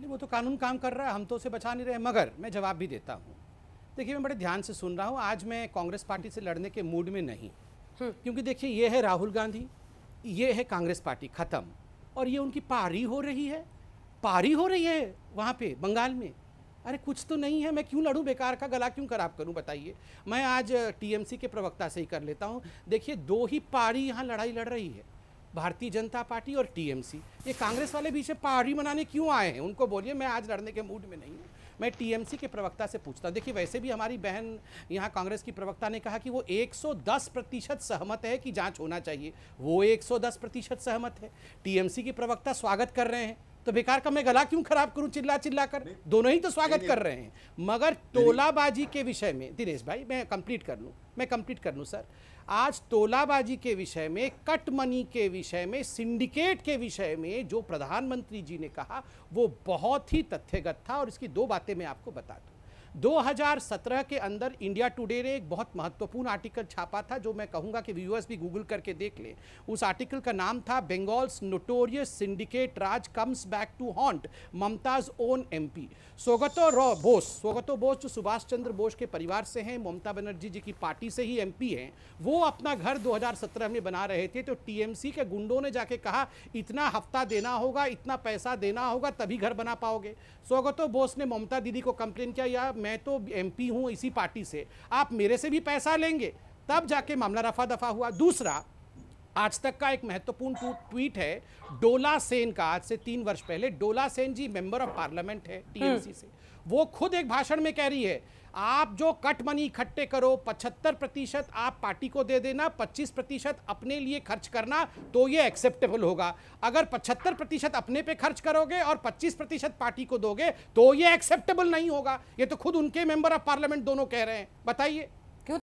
नहीं वो तो कानून काम कर रहा है हम तो उसे बचा नहीं रहे मगर मैं जवाब भी देता हूँ देखिए मैं बड़े ध्यान से सुन रहा हूँ आज मैं कांग्रेस पार्टी से लड़ने के मूड में नहीं हम्म। क्योंकि देखिए ये है राहुल गांधी ये है कांग्रेस पार्टी ख़त्म और ये उनकी पारी हो रही है पारी हो रही है वहाँ पे बंगाल में अरे कुछ तो नहीं है मैं क्यों लड़ूं बेकार का गला क्यों खराब करूं बताइए मैं आज टीएमसी के प्रवक्ता से ही कर लेता हूं देखिए दो ही पारी यहाँ लड़ाई लड़ रही है भारतीय जनता पार्टी और टीएमसी ये कांग्रेस वाले भी इसे पारी मनाने क्यों आए हैं उनको बोलिए मैं आज लड़ने के मूड में नहीं हूँ मैं टीएमसी के प्रवक्ता से पूछता देखिए वैसे भी हमारी बहन यहाँ कांग्रेस की प्रवक्ता ने कहा कि वो 110 प्रतिशत सहमत है कि जांच होना चाहिए वो 110 प्रतिशत सहमत है टीएमसी की प्रवक्ता स्वागत कर रहे हैं तो बेकार का मैं गला क्यों खराब करूं चिल्ला चिल्ला कर दोनों ही तो स्वागत कर रहे हैं मगर टोलाबाजी के विषय में दिनेश भाई मैं कंप्लीट कर लूं मैं कंप्लीट कर लूं सर आज तोलाबाजी के विषय में कट मनी के विषय में सिंडिकेट के विषय में जो प्रधानमंत्री जी ने कहा वो बहुत ही तथ्यगत था और इसकी दो बातें मैं आपको बता दूँ 2017 के अंदर इंडिया टुडे ने एक बहुत महत्वपूर्ण आर्टिकल छापा था जो मैं कहूंगा कि व्यूअर्स भी गूगल करके देख लें उस आर्टिकल का नाम था Bengal's notorious syndicate raj comes back to haunt Mamata's own MP Swagato Roy Bose Swagato Bose जो सुभाष चंद्र बोस के परिवार से हैं ममता बनर्जी जी की पार्टी से ही एम हैं वो अपना घर दो में बना रहे थे तो टीएमसी के गुंडों ने जाके कहा इतना हफ्ता देना होगा इतना पैसा देना होगा तभी घर बना पाओगे स्वगतो बोस ने ममता दीदी को कंप्लेन किया या मैं तो एमपी हूं इसी पार्टी से आप मेरे से भी पैसा लेंगे तब जाके मामला रफा दफा हुआ दूसरा आज तक का एक महत्वपूर्ण ट्वीट है डोला सेन का आज से तीन वर्ष पहले Dola Sen ji member of parliament है टीएमसी हम्म। से वो खुद एक भाषण में कह रही है आप जो कट मनी इकट्ठे करो 75 प्रतिशत आप पार्टी को दे देना 25 प्रतिशत अपने लिए खर्च करना तो ये एक्सेप्टेबल होगा अगर 75 प्रतिशत अपने पे खर्च करोगे और 25 प्रतिशत पार्टी को दोगे तो ये एक्सेप्टेबल नहीं होगा ये तो खुद उनके मेंबर ऑफ पार्लियामेंट दोनों कह रहे हैं बताइए